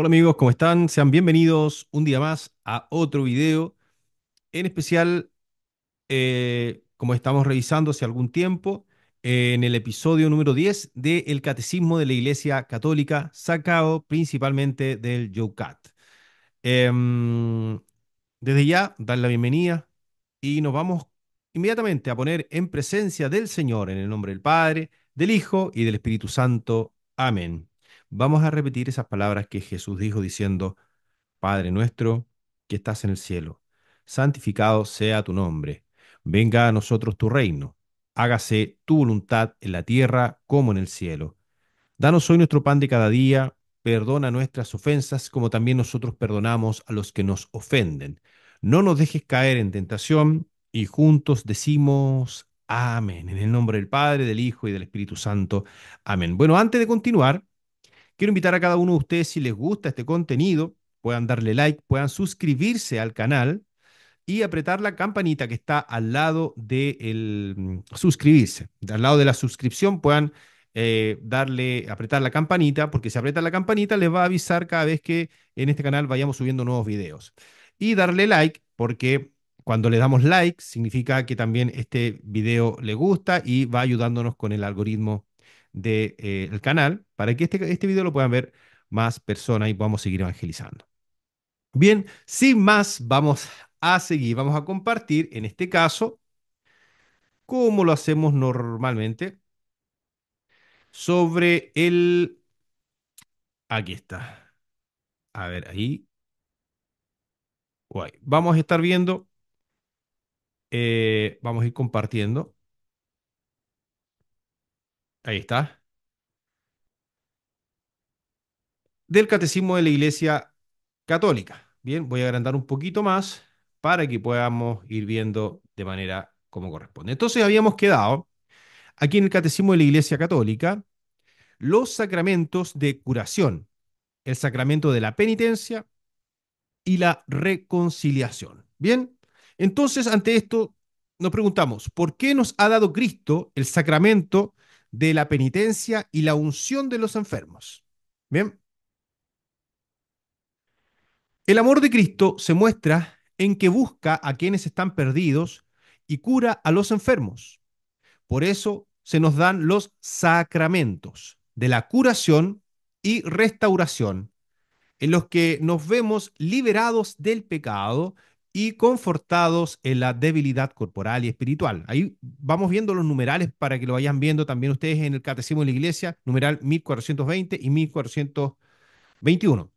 Hola amigos, ¿cómo están? Sean bienvenidos un día más a otro video. En especial, eh, como estamos revisando hace algún tiempo, en el episodio número 10 del Catecismo de la Iglesia Católica, sacado principalmente del Yucat. Em, desde ya, dar la bienvenida y nos vamos inmediatamente a poner en presencia del Señor, en el nombre del Padre, del Hijo y del Espíritu Santo. Amén vamos a repetir esas palabras que Jesús dijo diciendo, Padre nuestro que estás en el cielo, santificado sea tu nombre, venga a nosotros tu reino, hágase tu voluntad en la tierra como en el cielo. Danos hoy nuestro pan de cada día, perdona nuestras ofensas como también nosotros perdonamos a los que nos ofenden. No nos dejes caer en tentación y juntos decimos amén. En el nombre del Padre, del Hijo y del Espíritu Santo. Amén. Bueno, antes de continuar, Quiero invitar a cada uno de ustedes, si les gusta este contenido, puedan darle like, puedan suscribirse al canal y apretar la campanita que está al lado de mm, suscribirse. Al lado de la suscripción puedan eh, darle, apretar la campanita, porque si apretan la campanita les va a avisar cada vez que en este canal vayamos subiendo nuevos videos. Y darle like, porque cuando le damos like significa que también este video le gusta y va ayudándonos con el algoritmo del eh, canal para que este, este video lo puedan ver más personas y podamos seguir evangelizando. Bien, sin más, vamos a seguir, vamos a compartir en este caso, como lo hacemos normalmente, sobre el... Aquí está. A ver, ahí. Guay. Vamos a estar viendo, eh, vamos a ir compartiendo Ahí está. Del Catecismo de la Iglesia Católica. Bien, voy a agrandar un poquito más para que podamos ir viendo de manera como corresponde. Entonces habíamos quedado aquí en el Catecismo de la Iglesia Católica los sacramentos de curación, el sacramento de la penitencia y la reconciliación. Bien, entonces ante esto nos preguntamos, ¿por qué nos ha dado Cristo el sacramento de la penitencia y la unción de los enfermos. Bien. El amor de Cristo se muestra en que busca a quienes están perdidos y cura a los enfermos. Por eso se nos dan los sacramentos de la curación y restauración, en los que nos vemos liberados del pecado y confortados en la debilidad corporal y espiritual. Ahí vamos viendo los numerales para que lo vayan viendo también ustedes en el Catecismo de la Iglesia, numeral 1420 y 1421.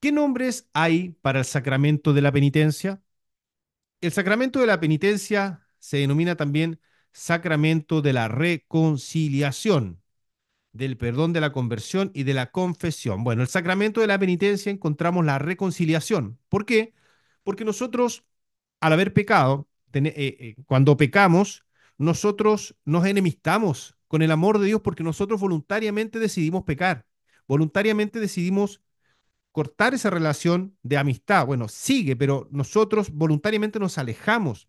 ¿Qué nombres hay para el sacramento de la penitencia? El sacramento de la penitencia se denomina también sacramento de la reconciliación del perdón, de la conversión y de la confesión. Bueno, el sacramento de la penitencia encontramos la reconciliación. ¿Por qué? Porque nosotros, al haber pecado, eh, eh, cuando pecamos, nosotros nos enemistamos con el amor de Dios porque nosotros voluntariamente decidimos pecar, voluntariamente decidimos cortar esa relación de amistad. Bueno, sigue, pero nosotros voluntariamente nos alejamos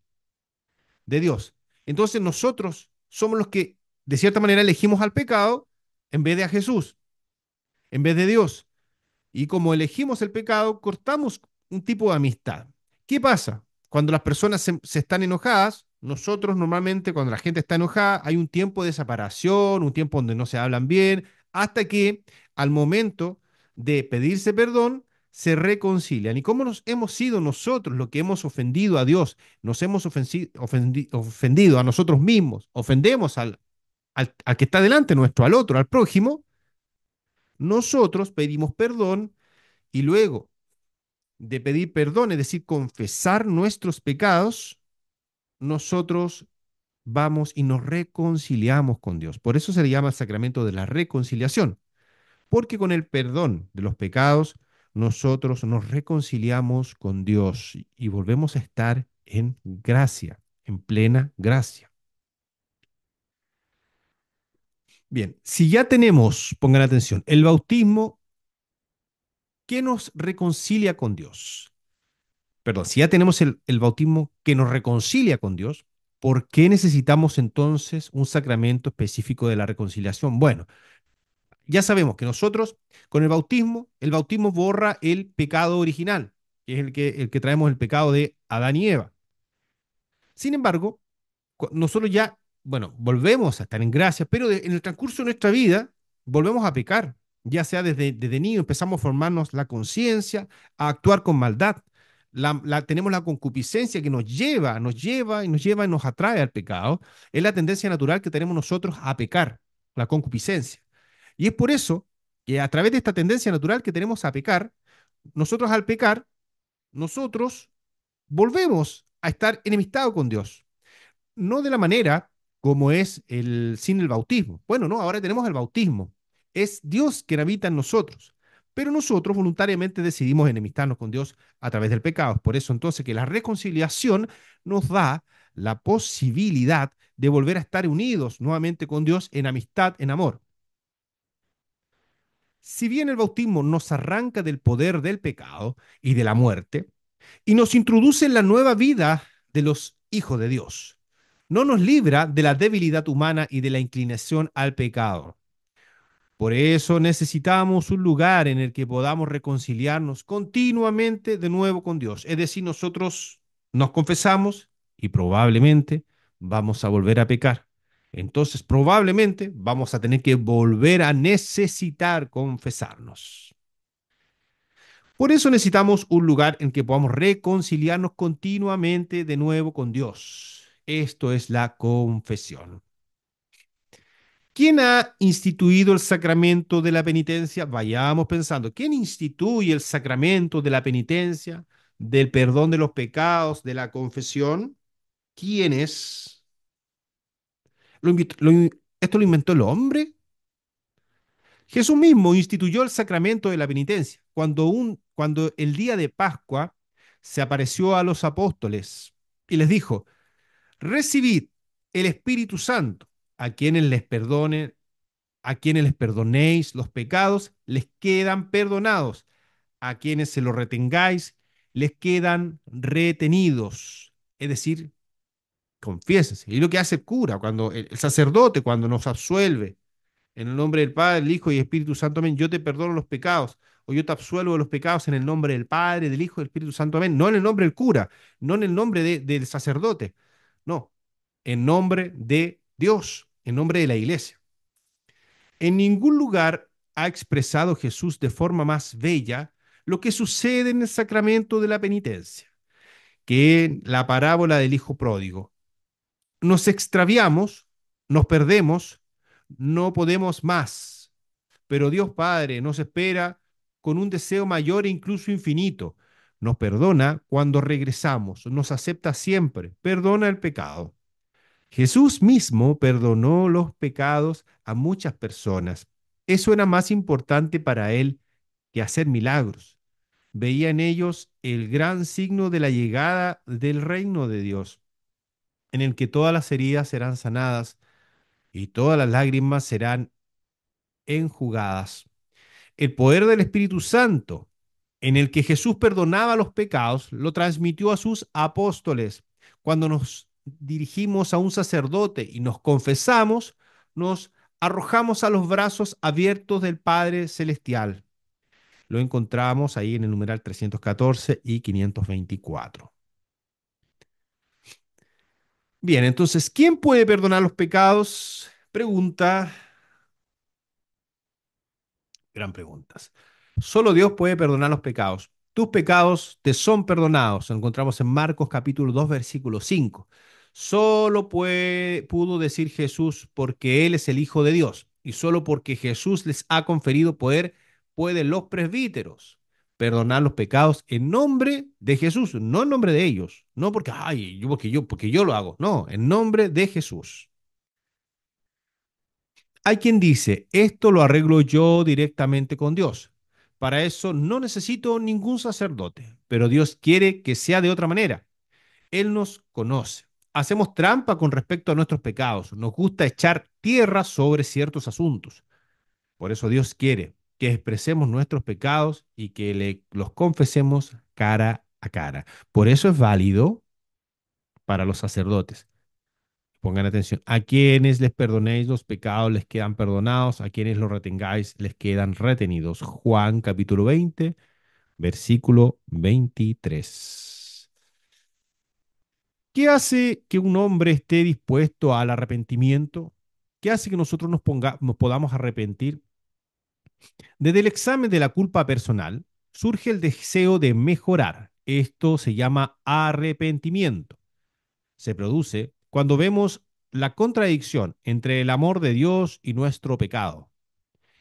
de Dios. Entonces nosotros somos los que de cierta manera elegimos al pecado en vez de a Jesús, en vez de Dios. Y como elegimos el pecado, cortamos un tipo de amistad. ¿Qué pasa? Cuando las personas se, están enojadas, nosotros normalmente cuando la gente está enojada hay un tiempo de separación, un tiempo donde no se hablan bien, hasta que al momento de pedirse perdón, se reconcilian. ¿Y cómo nos hemos sido nosotros los que hemos ofendido a Dios? Nos hemos ofendido a nosotros mismos, ofendemos al, al, que está delante nuestro, al otro, al prójimo, nosotros pedimos perdón y luego de pedir perdón, es decir, confesar nuestros pecados, nosotros vamos y nos reconciliamos con Dios. Por eso se le llama el sacramento de la reconciliación, porque con el perdón de los pecados nosotros nos reconciliamos con Dios y volvemos a estar en gracia, en plena gracia. Bien, si ya tenemos, pongan atención, el bautismo, que nos reconcilia con Dios? Perdón, si ya tenemos el, bautismo que nos reconcilia con Dios, ¿por qué necesitamos entonces un sacramento específico de la reconciliación? Bueno, ya sabemos que nosotros con el bautismo, el bautismo borra el pecado original, que es el que, el que traemos el pecado de Adán y Eva. Sin embargo, nosotros ya bueno, volvemos a estar en gracia, pero en el transcurso de nuestra vida volvemos a pecar, ya sea desde, niño, empezamos a formarnos la conciencia, a actuar con maldad. La, tenemos la concupiscencia que nos lleva, nos lleva y nos lleva y nos atrae al pecado. Es la tendencia natural que tenemos nosotros a pecar, la concupiscencia. Y es por eso que a través de esta tendencia natural que tenemos a pecar, nosotros al pecar, nosotros volvemos a estar enemistados con Dios. No de la manera como es el sin el bautismo. Bueno, no, ahora tenemos el bautismo. Es Dios quien habita en nosotros. Pero nosotros voluntariamente decidimos enemistarnos con Dios a través del pecado. Es por eso entonces que la reconciliación nos da la posibilidad de volver a estar unidos nuevamente con Dios en amistad, en amor. Si bien el bautismo nos arranca del poder del pecado y de la muerte y nos introduce en la nueva vida de los hijos de Dios, no nos libra de la debilidad humana y de la inclinación al pecado. Por eso necesitamos un lugar en el que podamos reconciliarnos continuamente de nuevo con Dios. Es decir, nosotros nos confesamos y probablemente vamos a volver a pecar. Entonces, probablemente vamos a tener que volver a necesitar confesarnos. Por eso necesitamos un lugar en que podamos reconciliarnos continuamente de nuevo con Dios. Esto es la confesión. ¿Quién ha instituido el sacramento de la penitencia? Vayamos pensando, ¿quién instituye el sacramento de la penitencia, del perdón de los pecados, de la confesión? ¿Quién es? ¿Esto lo inventó el hombre? Jesús mismo instituyó el sacramento de la penitencia. Cuando, un, cuando el día de Pascua se apareció a los apóstoles y les dijo, recibid el Espíritu Santo, a quienes les perdone, a quienes les perdonéis los pecados, les quedan perdonados, a quienes se los retengáis, les quedan retenidos. Es decir, confieses. Y lo que hace el cura, cuando el, sacerdote, cuando nos absuelve, en el nombre del Padre, del Hijo y Espíritu Santo, amén, yo te perdono los pecados, o yo te absuelvo los pecados en el nombre del Padre, del Hijo y del Espíritu Santo, amén, no en el nombre del cura, no en el nombre del sacerdote, no, en nombre de Dios, en nombre de la iglesia. En ningún lugar ha expresado Jesús de forma más bella lo que sucede en el sacramento de la penitencia, que en la parábola del Hijo Pródigo. Nos extraviamos, nos perdemos, no podemos más, pero Dios Padre nos espera con un deseo mayor e incluso infinito, nos perdona cuando regresamos, nos acepta siempre, perdona el pecado. Jesús mismo perdonó los pecados a muchas personas. Eso era más importante para él que hacer milagros. Veía en ellos el gran signo de la llegada del reino de Dios, en el que todas las heridas serán sanadas y todas las lágrimas serán enjugadas. El poder del Espíritu Santo en el que Jesús perdonaba los pecados, lo transmitió a sus apóstoles. Cuando nos dirigimos a un sacerdote y nos confesamos, nos arrojamos a los brazos abiertos del Padre Celestial. Lo encontramos ahí en el numeral 314 y 524. Bien, entonces, ¿quién puede perdonar los pecados? Pregunta. Gran pregunta. Solo Dios puede perdonar los pecados. Tus pecados te son perdonados. encontramos en Marcos capítulo 2, versículo 5. Solo puede, pudo decir Jesús porque Él es el Hijo de Dios. Y solo porque Jesús les ha conferido poder, pueden los presbíteros perdonar los pecados en nombre de Jesús, no en nombre de ellos, no porque, ay, yo, porque yo, porque yo lo hago, no, en nombre de Jesús. Hay quien dice, esto lo arreglo yo directamente con Dios. Para eso no necesito ningún sacerdote, pero Dios quiere que sea de otra manera. Él nos conoce. Hacemos trampa con respecto a nuestros pecados. Nos gusta echar tierra sobre ciertos asuntos. Por eso Dios quiere que expresemos nuestros pecados y que le, los confesemos cara a cara. Por eso es válido para los sacerdotes Pongan atención. A quienes les perdonéis los pecados les quedan perdonados, a quienes los retengáis les quedan retenidos. Juan capítulo 20, versículo 23. ¿Qué hace que un hombre esté dispuesto al arrepentimiento? ¿Qué hace que nosotros nos, podamos arrepentir? Desde el examen de la culpa personal surge el deseo de mejorar. Esto se llama arrepentimiento. Se produce cuando vemos la contradicción entre el amor de Dios y nuestro pecado.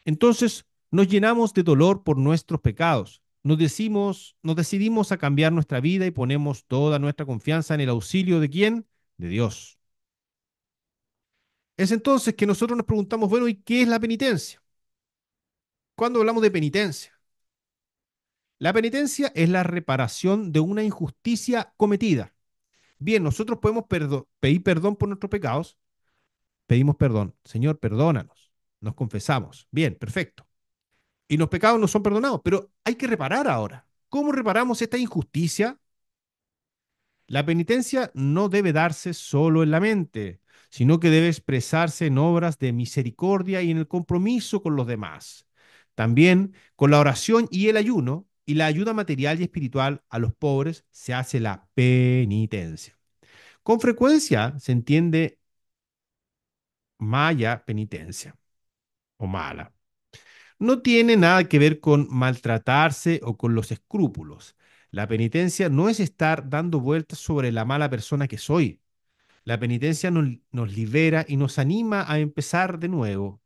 Entonces nos llenamos de dolor por nuestros pecados, nos, decimos, nos decidimos a cambiar nuestra vida y ponemos toda nuestra confianza en el auxilio de quién? De Dios. Es entonces que nosotros nos preguntamos, bueno, ¿y qué es la penitencia? ¿Cuándo hablamos de penitencia? La penitencia es la reparación de una injusticia cometida. Bien, nosotros podemos pedir perdón por nuestros pecados. Pedimos perdón. Señor, perdónanos. Nos confesamos. Bien, perfecto. Y los pecados no son perdonados, pero hay que reparar ahora. ¿Cómo reparamos esta injusticia? La penitencia no debe darse solo en la mente, sino que debe expresarse en obras de misericordia y en el compromiso con los demás. También con la oración y el ayuno y la ayuda material y espiritual a los pobres se hace la penitencia. Con frecuencia se entiende maya penitencia o mala. No tiene nada que ver con maltratarse o con los escrúpulos. La penitencia no es estar dando vueltas sobre la mala persona que soy. La penitencia nos, nos libera y nos anima a empezar de nuevo,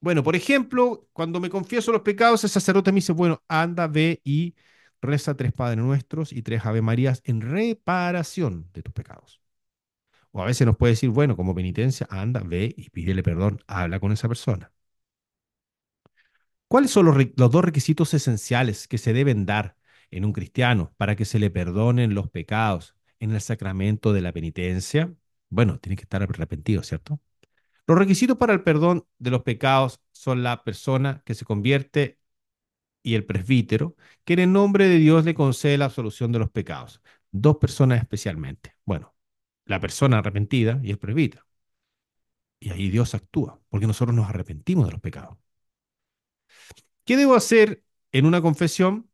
bueno, por ejemplo, cuando me confieso los pecados, el sacerdote me dice, bueno, anda, ve y reza tres Padres Nuestros y tres Ave Marías en reparación de tus pecados. O a veces nos puede decir, bueno, como penitencia, anda, ve y pídele perdón, habla con esa persona. ¿Cuáles son los, los dos requisitos esenciales que se deben dar en un cristiano para que se le perdonen los pecados en el sacramento de la penitencia? Bueno, tiene que estar arrepentido, ¿cierto? Los requisitos para el perdón de los pecados son la persona que se convierte y el presbítero, que en el nombre de Dios le concede la absolución de los pecados. Dos personas especialmente. Bueno, la persona arrepentida y el presbítero. Y ahí Dios actúa, porque nosotros nos arrepentimos de los pecados. ¿Qué debo hacer en una confesión?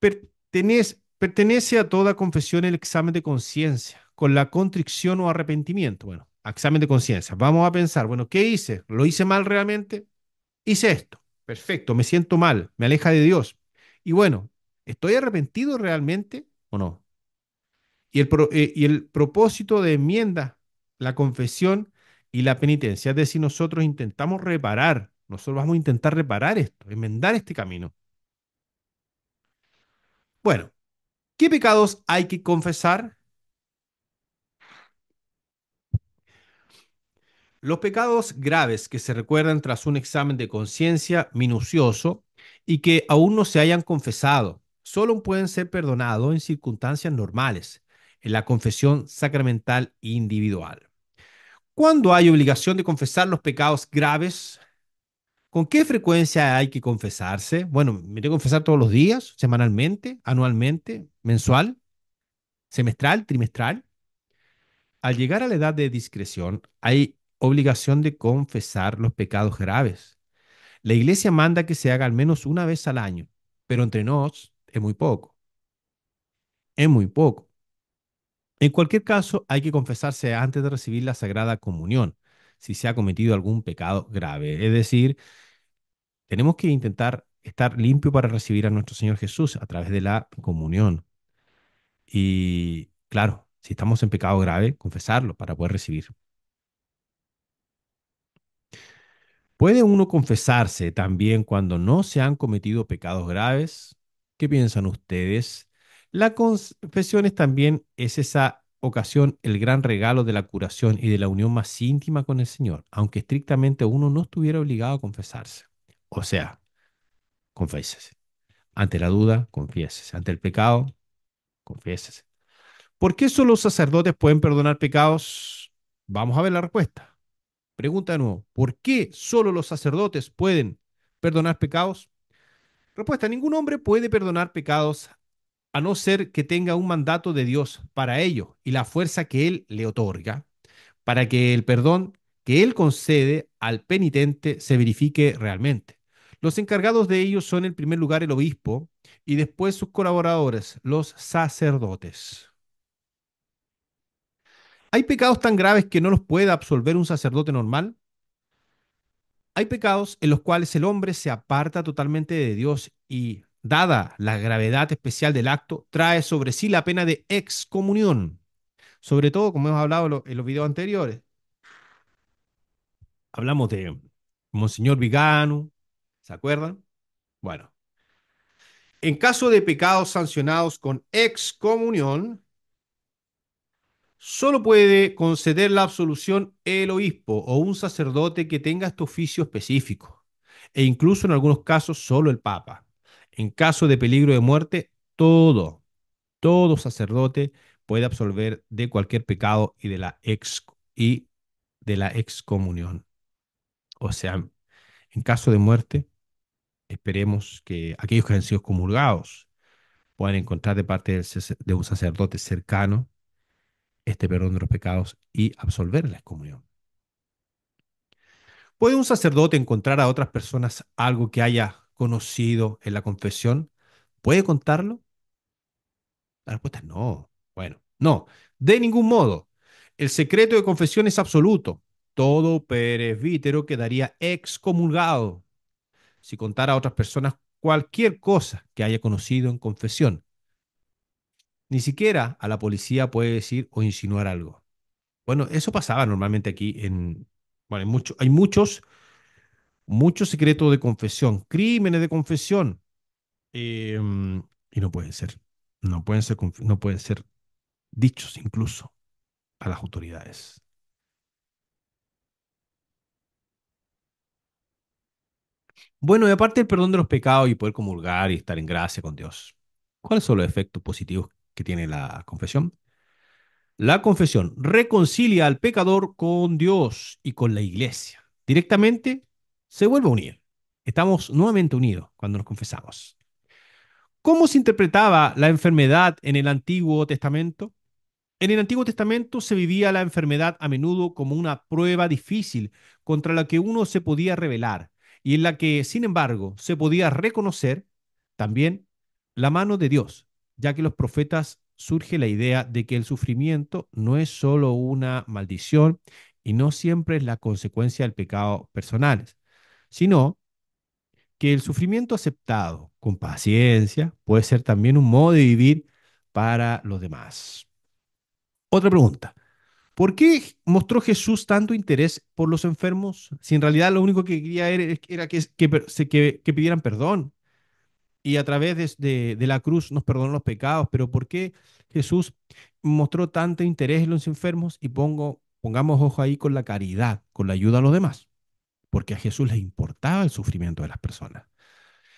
Pertenece, pertenece a toda confesión el examen de conciencia, con la contrición o arrepentimiento. Bueno, examen de conciencia. Vamos a pensar, bueno, ¿qué hice? ¿Lo hice mal realmente? Hice esto. Perfecto, me siento mal, me aleja de Dios. Y bueno, ¿estoy arrepentido realmente o no? Y el, eh, y el propósito de enmienda, la confesión y la penitencia, es decir, nosotros intentamos reparar, nosotros vamos a intentar reparar esto, enmendar este camino. Bueno, ¿qué pecados hay que confesar? Los pecados graves que se recuerdan tras un examen de conciencia minucioso y que aún no se hayan confesado, solo pueden ser perdonados en circunstancias normales, en la confesión sacramental individual. ¿Cuándo hay obligación de confesar los pecados graves? ¿Con qué frecuencia hay que confesarse? Bueno, ¿me confesar todos los días, semanalmente, anualmente, mensual, semestral, trimestral? Al llegar a la edad de discreción, hay obligación de confesar los pecados graves. La iglesia manda que se haga al menos una vez al año, pero entre nos es muy poco. Es muy poco. En cualquier caso, hay que confesarse antes de recibir la Sagrada Comunión, si se ha cometido algún pecado grave. Es decir, tenemos que intentar estar limpio para recibir a nuestro Señor Jesús a través de la comunión. Y claro, si estamos en pecado grave, confesarlo para poder recibir ¿Puede uno confesarse también cuando no se han cometido pecados graves? ¿Qué piensan ustedes? La confesión es también es esa ocasión el gran regalo de la curación y de la unión más íntima con el Señor, aunque estrictamente uno no estuviera obligado a confesarse. O sea, confésese. Ante la duda, confiésese. Ante el pecado, confiésese. ¿Por qué solo los sacerdotes pueden perdonar pecados? Vamos a ver la respuesta. Pregunta nuevo, ¿por qué solo los sacerdotes pueden perdonar pecados? Respuesta, ningún hombre puede perdonar pecados a no ser que tenga un mandato de Dios para ello y la fuerza que Él le otorga, para que el perdón que Él concede al penitente se verifique realmente. Los encargados de ello son en primer lugar el obispo y después sus colaboradores, los sacerdotes. ¿Hay pecados tan graves que no los pueda absolver un sacerdote normal? Hay pecados en los cuales el hombre se aparta totalmente de Dios y, dada la gravedad especial del acto, trae sobre sí la pena de excomunión. Sobre todo, como hemos hablado en los videos anteriores, hablamos de Monseñor Vigano, ¿se acuerdan? Bueno, en caso de pecados sancionados con excomunión, Solo puede conceder la absolución el obispo o un sacerdote que tenga este oficio específico, e incluso en algunos casos solo el papa. En caso de peligro de muerte, todo, todo sacerdote puede absolver de cualquier pecado y de la, ex, y de la excomunión. O sea, en caso de muerte, esperemos que aquellos que han sido comulgados puedan encontrar de parte de un sacerdote cercano este perdón de los pecados y absolver la excomunión. ¿Puede un sacerdote encontrar a otras personas algo que haya conocido en la confesión? ¿Puede contarlo? La respuesta es no. Bueno, no, de ningún modo. El secreto de confesión es absoluto. Todo presbítero quedaría excomulgado si contara a otras personas cualquier cosa que haya conocido en confesión, ni siquiera a la policía puede decir o insinuar algo. Bueno, eso pasaba normalmente aquí en... Bueno, hay, hay muchos, muchos secretos de confesión, crímenes de confesión. Em, y no pueden ser, no pueden ser, no pueden ser dichos incluso a las autoridades. Bueno, y aparte el perdón de los pecados y poder comulgar y estar en gracia con Dios, ¿cuáles son los efectos positivos que tiene la confesión. La confesión reconcilia al pecador con Dios y con la iglesia. Directamente se vuelve a unir. Estamos nuevamente unidos cuando nos confesamos. ¿Cómo se interpretaba la enfermedad en el Antiguo Testamento? En el Antiguo Testamento se vivía la enfermedad a menudo como una prueba difícil contra la que uno se podía rebelar y en la que, sin embargo, se podía reconocer también la mano de Dios ya que los profetas surge la idea de que el sufrimiento no es solo una maldición y no siempre es la consecuencia del pecado personal, sino que el sufrimiento aceptado con paciencia puede ser también un modo de vivir para los demás. Otra pregunta. ¿Por qué mostró Jesús tanto interés por los enfermos si en realidad lo único que quería era, que, que pidieran perdón y a través de, la cruz nos perdonó los pecados, pero ¿por qué Jesús mostró tanto interés en los enfermos? Y pongo, pongamos ojo ahí con la caridad, con la ayuda a los demás, porque a Jesús le importaba el sufrimiento de las personas.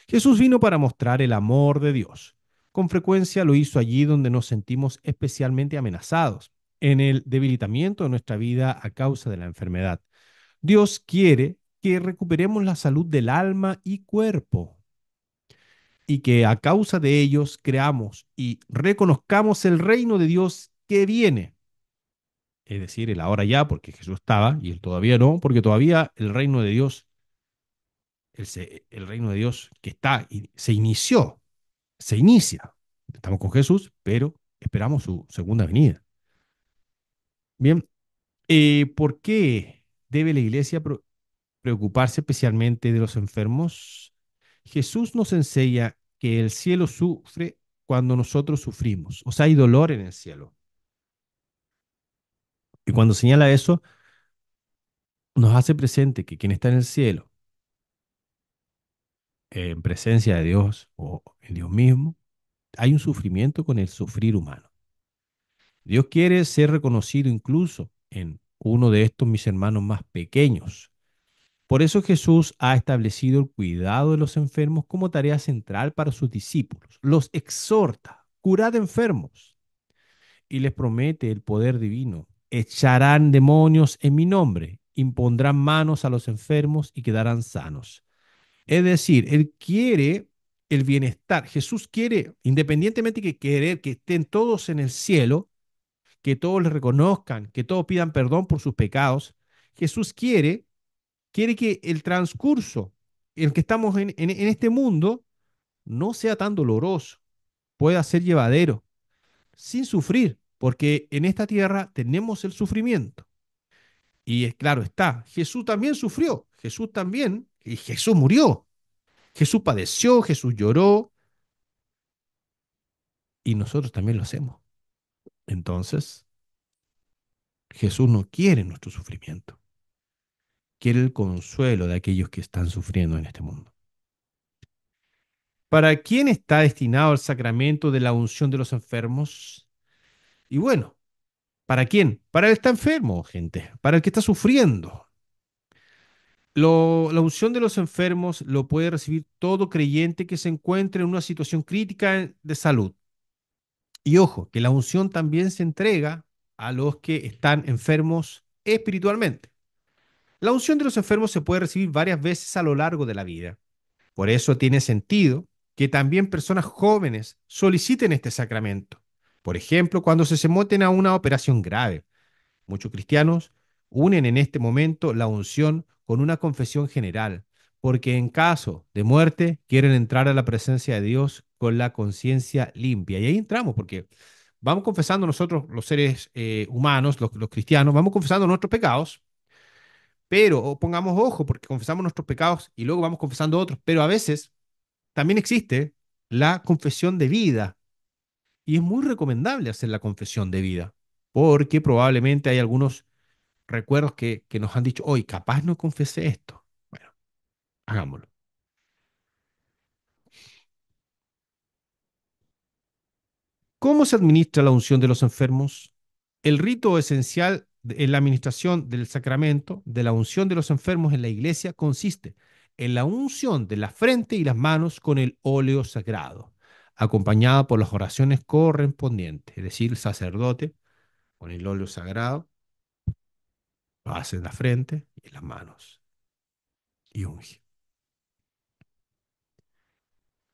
Jesús vino para mostrar el amor de Dios. Con frecuencia lo hizo allí donde nos sentimos especialmente amenazados, en el debilitamiento de nuestra vida a causa de la enfermedad. Dios quiere que recuperemos la salud del alma y cuerpo, y que a causa de ellos creamos y reconozcamos el reino de Dios que viene. Es decir, el ahora ya, porque Jesús estaba y él todavía no, porque todavía el reino de Dios, el, reino de Dios que está, se inició, se inicia. Estamos con Jesús, pero esperamos su segunda venida. Bien, eh, ¿por qué debe la iglesia preocuparse especialmente de los enfermos? Jesús nos enseña que el cielo sufre cuando nosotros sufrimos. O sea, hay dolor en el cielo. Y cuando señala eso, nos hace presente que quien está en el cielo, en presencia de Dios o en Dios mismo, hay un sufrimiento con el sufrir humano. Dios quiere ser reconocido incluso en uno de estos mis hermanos más pequeños, por eso Jesús ha establecido el cuidado de los enfermos como tarea central para sus discípulos. Los exhorta, curad enfermos. Y les promete el poder divino. Echarán demonios en mi nombre, impondrán manos a los enfermos y quedarán sanos. Es decir, Él quiere el bienestar. Jesús quiere, independientemente que querer que estén todos en el cielo, que todos le reconozcan, que todos pidan perdón por sus pecados, Jesús quiere quiere que el transcurso el que estamos en, en este mundo no sea tan doloroso, pueda ser llevadero, sin sufrir, porque en esta tierra tenemos el sufrimiento. Y claro está, Jesús también sufrió, Jesús también, y Jesús murió, Jesús padeció, Jesús lloró, y nosotros también lo hacemos. Entonces, Jesús no quiere nuestro sufrimiento quiere el consuelo de aquellos que están sufriendo en este mundo. ¿Para quién está destinado el sacramento de la unción de los enfermos? Y bueno, ¿para quién? Para el que está enfermo, gente, para el que está sufriendo. la unción de los enfermos lo puede recibir todo creyente que se encuentre en una situación crítica de salud. Y ojo, que la unción también se entrega a los que están enfermos espiritualmente. La unción de los enfermos se puede recibir varias veces a lo largo de la vida. Por eso tiene sentido que también personas jóvenes soliciten este sacramento. Por ejemplo, cuando se someten a una operación grave. Muchos cristianos unen en este momento la unción con una confesión general, porque en caso de muerte quieren entrar a la presencia de Dios con la conciencia limpia. Y ahí entramos, porque vamos confesando nosotros, los seres eh, humanos, los cristianos, vamos confesando nuestros pecados pero oh, pongamos ojo, porque confesamos nuestros pecados y luego vamos confesando otros. Pero a veces también existe la confesión de vida. Y es muy recomendable hacer la confesión de vida, porque probablemente hay algunos recuerdos que, nos han dicho, hoy capaz no confesé esto. Bueno, hagámoslo. ¿Cómo se administra la unción de los enfermos? El rito esencial en la administración del sacramento de la unción de los enfermos en la iglesia consiste en la unción de la frente y las manos con el óleo sagrado, acompañada por las oraciones correspondientes, es decir, el sacerdote con el óleo sagrado lo hace en la frente y en las manos y unge.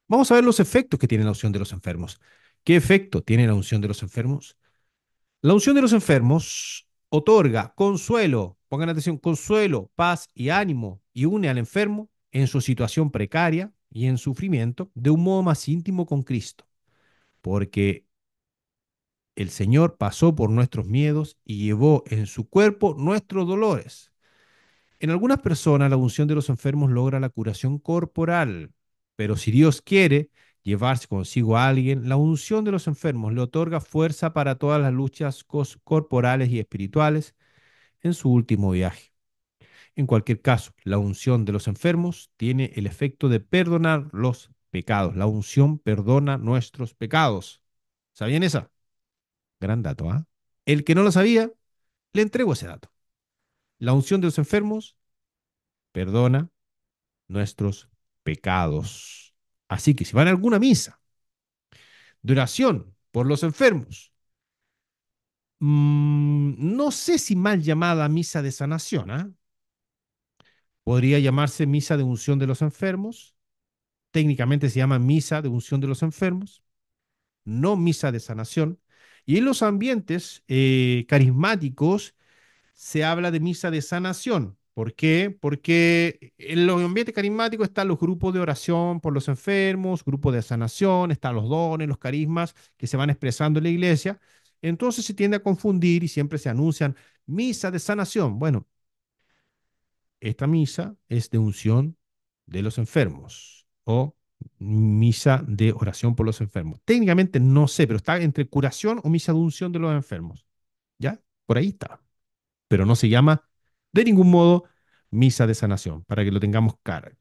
Vamos a ver los efectos que tiene la unción de los enfermos. ¿Qué efecto tiene la unción de los enfermos? La unción de los enfermos otorga consuelo, pongan atención, consuelo, paz y ánimo y une al enfermo en su situación precaria y en sufrimiento de un modo más íntimo con Cristo, porque el Señor pasó por nuestros miedos y llevó en su cuerpo nuestros dolores. En algunas personas la unción de los enfermos logra la curación corporal, pero si Dios quiere, llevarse consigo a alguien, la unción de los enfermos le otorga fuerza para todas las luchas corporales y espirituales en su último viaje. En cualquier caso, la unción de los enfermos tiene el efecto de perdonar los pecados. La unción perdona nuestros pecados. ¿Sabían esa? Gran dato, ¿ah? El que no lo sabía, le entrego ese dato. La unción de los enfermos perdona nuestros pecados. Así que si van a alguna misa duración por los enfermos, mm, no sé si mal llamada misa de sanación, ¿ah? podría llamarse misa de unción de los enfermos, técnicamente se llama misa de unción de los enfermos, no misa de sanación, y en los ambientes eh, carismáticos se habla de misa de sanación, ¿Por qué? Porque en los ambientes carismáticos están los grupos de oración por los enfermos, grupos de sanación, están los dones, los carismas que se van expresando en la iglesia. Entonces se tiende a confundir y siempre se anuncian misa de sanación. Bueno, esta misa es de unción de los enfermos o misa de oración por los enfermos. Técnicamente no sé, pero está entre curación o misa de unción de los enfermos. ¿Ya? Por ahí está. Pero no se llama de ningún modo misa de sanación, para que lo tengamos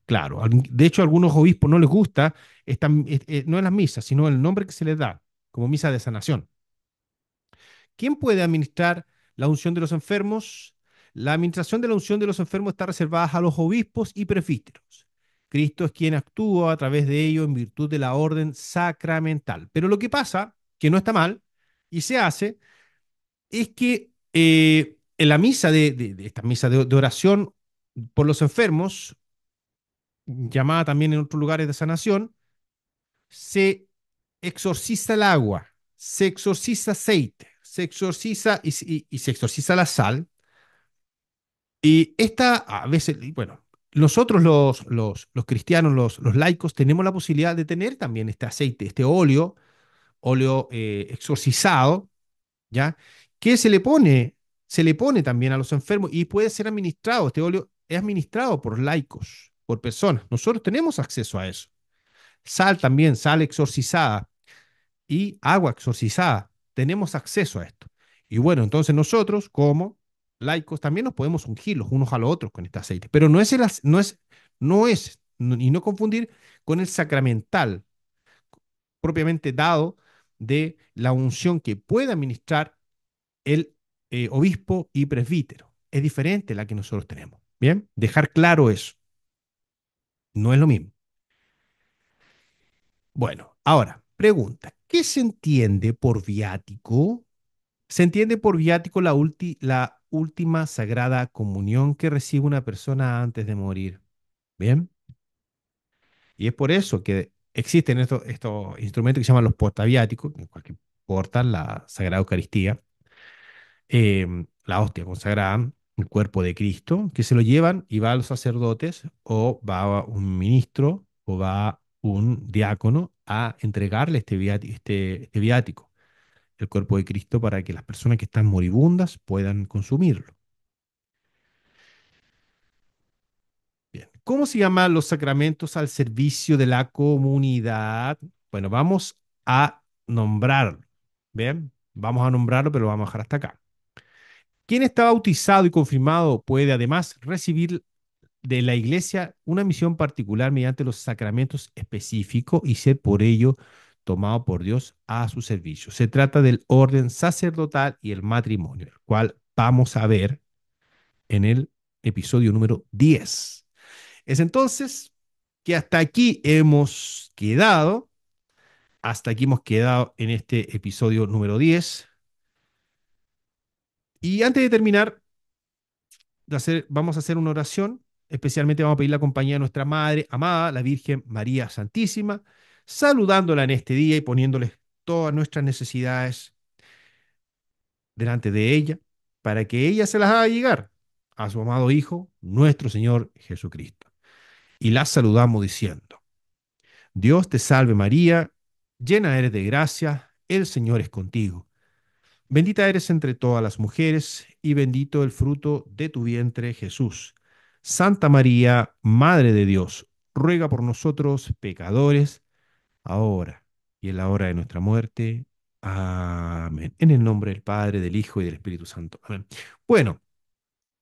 claro. De hecho, a algunos obispos no les gusta, eh, no no en las misas, sino el nombre que se les da, como misa de sanación. ¿Quién puede administrar la unción de los enfermos? La administración de la unción de los enfermos está reservada a los obispos y prefísteros. Cristo es quien actúa a través de ello en virtud de la orden sacramental. Pero lo que pasa, que no está mal, y se hace, es que eh, en la misa de, esta de, oración por los enfermos, llamada también en otros lugares de sanación, se exorciza el agua, se exorciza aceite, se exorciza y, se exorciza la sal. Y esta, a veces, bueno, nosotros los, los, cristianos, los, laicos, tenemos la posibilidad de tener también este aceite, este óleo, óleo eh, exorcizado, ¿ya? ¿Qué se le pone se le pone también a los enfermos y puede ser administrado. Este óleo es administrado por laicos, por personas. Nosotros tenemos acceso a eso. Sal también, sal exorcizada y agua exorcizada. Tenemos acceso a esto. Y bueno, entonces nosotros como laicos también nos podemos ungir los unos a los otros con este aceite. Pero no es, no es, no es, y no confundir con el sacramental propiamente dado de la unción que puede administrar el eh, obispo y presbítero. Es diferente la que nosotros tenemos. Bien, dejar claro eso. No es lo mismo. Bueno, ahora, pregunta, ¿qué se entiende por viático? Se entiende por viático la, la última sagrada comunión que recibe una persona antes de morir. Bien. Y es por eso que existen estos, estos instrumentos que se llaman los portaviáticos, en cualquier portan la Sagrada Eucaristía, Em, la hostia consagrada, el cuerpo de Cristo, que se lo llevan y va a los sacerdotes o va a un ministro o va un diácono a entregarle este, este, este viático, el cuerpo de Cristo, para que las personas que están moribundas puedan consumirlo. Bien, ¿cómo se llaman los sacramentos al servicio de la comunidad? Bueno, vamos a nombrarlo. Bien, vamos a nombrarlo, pero lo vamos a dejar hasta acá. Quien está bautizado y confirmado puede además recibir de la iglesia una misión particular mediante los sacramentos específicos y ser por ello tomado por Dios a su servicio. Se trata del orden sacerdotal y el matrimonio, el cual vamos a ver en el episodio número 10. Es entonces que hasta aquí hemos quedado, hasta aquí hemos quedado en este episodio número 10. Y antes de terminar, de hacer, vamos a hacer una oración. Especialmente vamos a pedir la compañía de nuestra Madre amada, la Virgen María Santísima, saludándola en este día y poniéndole todas nuestras necesidades delante de ella, para que ella se las haga llegar a su amado Hijo, nuestro Señor Jesucristo. Y la saludamos diciendo, Dios te salve María, llena eres de gracia, el Señor es contigo Bendita eres entre todas las mujeres, y bendito el fruto de tu vientre, Jesús. Santa María, Madre de Dios, ruega por nosotros pecadores, ahora y en la hora de nuestra muerte. Amén. En el nombre del Padre, del Hijo y del Espíritu Santo. Amén. Bueno,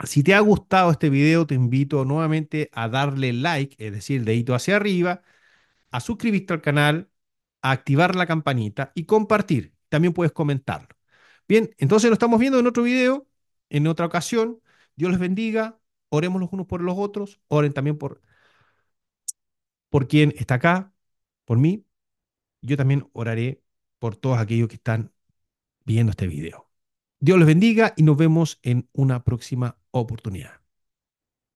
si te ha gustado este video, te invito nuevamente a darle like, es decir, dedito hacia arriba, a suscribirte al canal, a activar la campanita y compartir. También puedes comentarlo. Bien, entonces nos estamos viendo en otro video, en otra ocasión. Dios les bendiga, oremos los unos por los otros, oren también por, por quien está acá, por mí. Yo también oraré por todos aquellos que están viendo este video. Dios les bendiga y nos vemos en una próxima oportunidad.